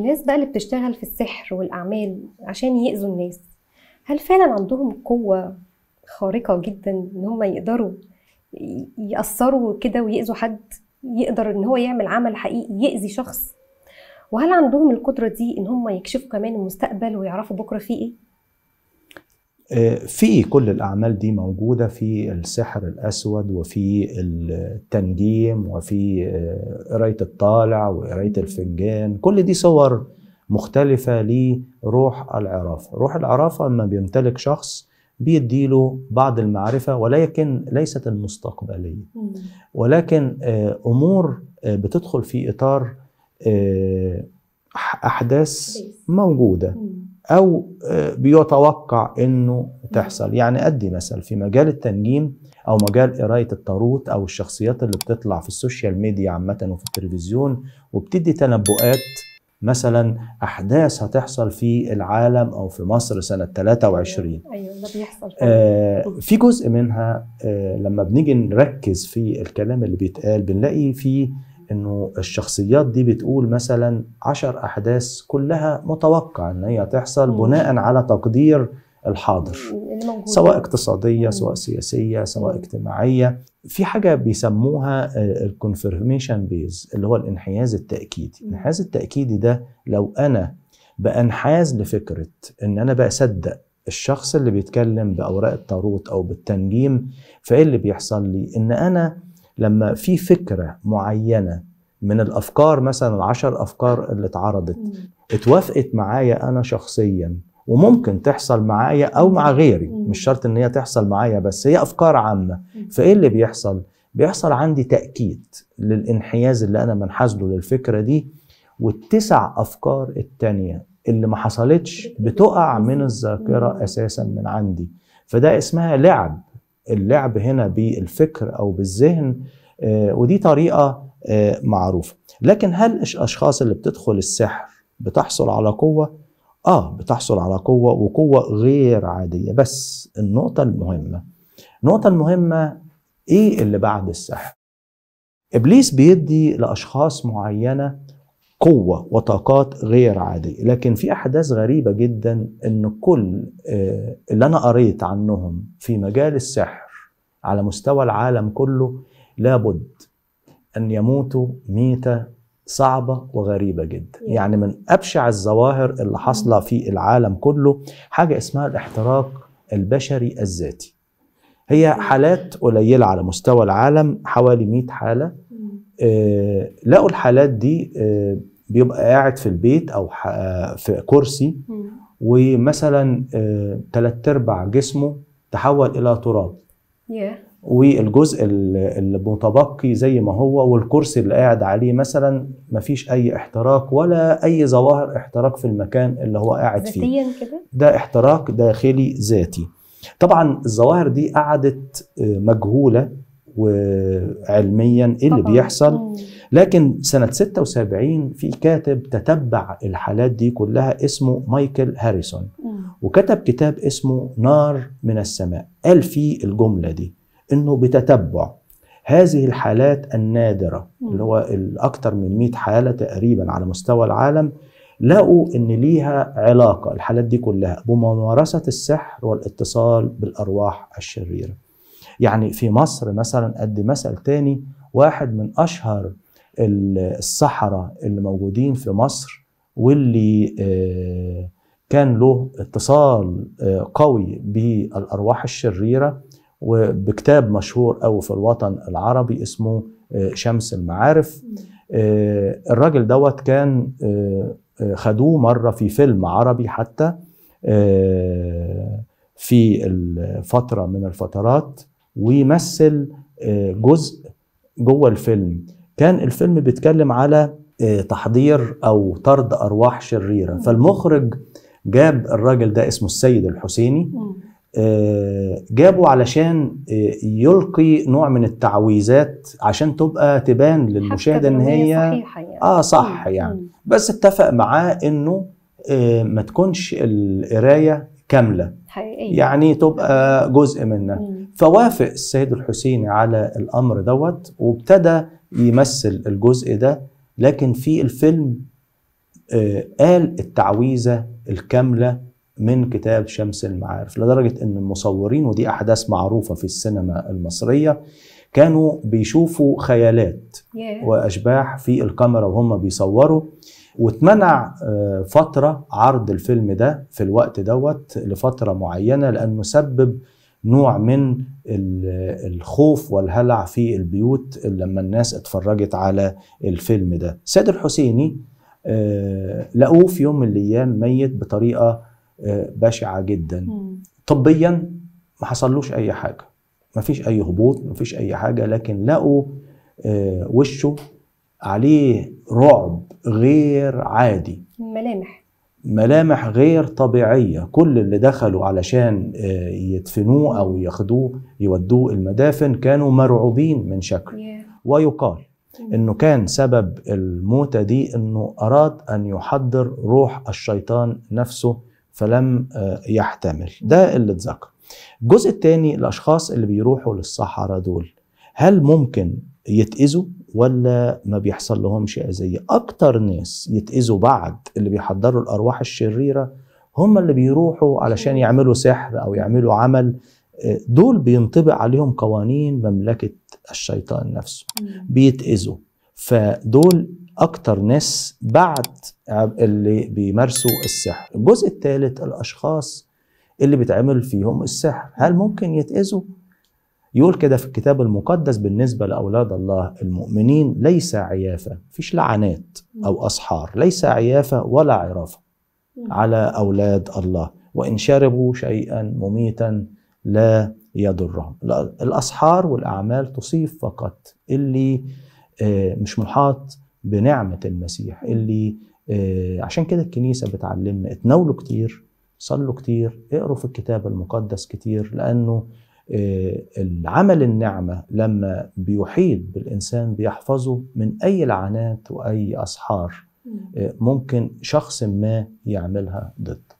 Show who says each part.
Speaker 1: الناس بقى اللي بتشتغل في السحر والأعمال عشان يأذوا الناس هل فعلا عندهم قوة خارقة جدا إن هم يقدروا يأثروا كده ويأذوا حد يقدر إن هو يعمل عمل حقيقي يأذي شخص وهل عندهم القدرة دي إن هم يكشفوا كمان المستقبل ويعرفوا بكرة فيه إيه؟ في كل الأعمال دي موجودة في السحر الأسود وفي التنجيم وفي آه، قراية الطالع وقراية الفنجان كل دي صور مختلفة لروح العرافة روح العرافة لما بيمتلك شخص بيديله بعض المعرفة ولكن ليست المستقبلية ولكن آه، أمور آه، بتدخل في إطار احداث موجوده او آه، بيتوقع انه تحصل يعني ادي مثل في مجال التنجيم او مجال قرايه التاروت او الشخصيات اللي بتطلع في السوشيال ميديا عامه وفي التلفزيون وبتدي تنبؤات مثلا احداث هتحصل في العالم او في مصر سنه 23 أيوة،, ايوه ده بيحصل آه في جزء منها آه لما بنيجي نركز في الكلام اللي بيتقال بنلاقي فيه انه الشخصيات دي بتقول مثلا عشر احداث كلها متوقع ان هي تحصل بناء على تقدير الحاضر يعني سواء اقتصاديه سواء سياسيه سواء اجتماعيه في حاجه بيسموها الكونفرميشن بيز اللي هو الانحياز التاكيدي الانحياز التاكيدي ده لو انا بانحاز لفكره ان انا بصدق الشخص اللي بيتكلم باوراق التاروت او بالتنجيم فايه اللي بيحصل لي ان انا لما في فكره معينه من الافكار مثلا العشر افكار اللي اتعرضت اتوافقت معايا انا شخصيا وممكن تحصل معايا او مع غيري مش شرط ان هي تحصل معايا بس هي افكار عامه فايه اللي بيحصل بيحصل عندي تاكيد للانحياز اللي انا منحاز له للفكره دي والتسع افكار التانيه اللي ما حصلتش بتقع من الذاكره اساسا من عندي فده اسمها لعب اللعب هنا بالفكر او بالذهن آه، ودي طريقه آه، معروفه لكن هل الاشخاص اللي بتدخل السحر بتحصل على قوه اه بتحصل على قوه وقوه غير عاديه بس النقطه المهمه النقطه المهمه ايه اللي بعد السحر ابليس بيدي لاشخاص معينه قوه وطاقات غير عاديه لكن في احداث غريبه جدا ان كل آه، اللي انا قريت عنهم في مجال السحر على مستوى العالم كله لابد أن يموتوا ميتة صعبة وغريبة جدا يعني من أبشع الظواهر اللي حاصلة mm. في العالم كله حاجة اسمها الاحتراق البشري الذاتي هي mm. حالات قليلة على مستوى العالم حوالي 100 حالة mm. آه، لقوا الحالات دي آه، بيبقى قاعد في البيت أو آه، في كرسي ومثلا ثلاث ارباع جسمه تحول إلى تراب yeah. والجزء اللي متبقي زي ما هو والكرسي اللي قاعد عليه مثلا مفيش اي احتراق ولا اي ظواهر احتراق في المكان اللي هو قاعد فيه كده ده احتراق داخلي ذاتي طبعا الظواهر دي قعدت آه، مجهوله وعلميا ايه اللي بيحصل لكن سنه 76 في كاتب تتبع الحالات دي كلها اسمه مايكل هاريسون وكتب كتاب اسمه نار من السماء قال فيه الجمله دي انه بتتبع هذه الحالات النادره اللي هو الاكثر من 100 حاله تقريبا على مستوى العالم لقوا ان ليها علاقه الحالات دي كلها بممارسه السحر والاتصال بالارواح الشريره. يعني في مصر مثلا ادي مثل تاني واحد من اشهر السحره اللي موجودين في مصر واللي آه، كان له اتصال آه، قوي بالارواح الشريره وبكتاب مشهور أو في الوطن العربي اسمه آه، شمس المعارف آه، الراجل دوت كان آه، خدوه مرة في فيلم عربي حتى في الفترة من الفترات ويمثل جزء جوه الفيلم كان الفيلم بيتكلم على تحضير أو طرد أرواح شريرة فالمخرج جاب الراجل ده اسمه السيد الحسيني آه، جابوا علشان آه، يلقي نوع من التعويذات عشان تبقى تبان للمشاهد ان هي صحيحه يعني. اه صح يعني بس اتفق معاه انه آه، ما تكونش القرايه كامله حقيقية. يعني تبقى جزء منها فوافق السيد الحسيني على الامر دوت وابتدى يمثل الجزء ده لكن في الفيلم قال التعويذه الكامله من كتاب شمس المعارف لدرجة أن المصورين ودي أحداث معروفة في السينما المصرية كانوا بيشوفوا خيالات وأشباح في الكاميرا وهم بيصوروا واتمنع آه، فترة عرض الفيلم ده في الوقت دوت لفترة معينة لأنه سبب نوع من الخوف والهلع في البيوت لما الناس اتفرجت على الفيلم ده سيد الحسيني آه، لقوه في يوم من الأيام ميت بطريقة بشعه جدا طبيا ما حصلوش اي حاجه ما فيش اي هبوط ما فيش اي حاجه لكن لقوا آه، وشه عليه رعب غير عادي ملامح ملامح غير طبيعية كل اللي دخلوا علشان آه، يدفنوه أو ياخدوه يودوه المدافن كانوا مرعوبين من شكله ويقال أنه كان سبب الموتة دي أنه أراد أن يحضر روح الشيطان نفسه فلم آه، يحتمل ده اللي اتذكر الجزء الثاني الاشخاص اللي بيروحوا للصحراء دول هل ممكن يتأذوا ولا ما بيحصل لهمش اذيه اكتر ناس يتأذوا بعد اللي بيحضروا الارواح الشريره هم اللي بيروحوا علشان يعملوا سحر او يعملوا عمل آه، دول بينطبق عليهم قوانين مملكه الشيطان نفسه بيتأذوا فدول اكتر ناس بعد اللي بيمارسوا السحر الجزء الثالث الاشخاص اللي بيتعمل فيهم السحر هل ممكن يتأذوا يقول كده في الكتاب المقدس بالنسبة لأولاد الله المؤمنين ليس عيافة فيش لعنات أو أسحار ليس عيافة ولا عرافة على أولاد الله وإن شربوا شيئا مميتا لا يضرهم الأسحار والأعمال تصيب فقط اللي آه، مش محاط بنعمة المسيح اللي آه، عشان كده الكنيسة بتعلمنا اتناولوا كتير صلوا كتير اقروا في الكتاب المقدس كتير لأنه آه، العمل النعمة لما بيحيط بالإنسان بيحفظه من أي لعنات وأي أسحار آه، ممكن شخص ما يعملها ضده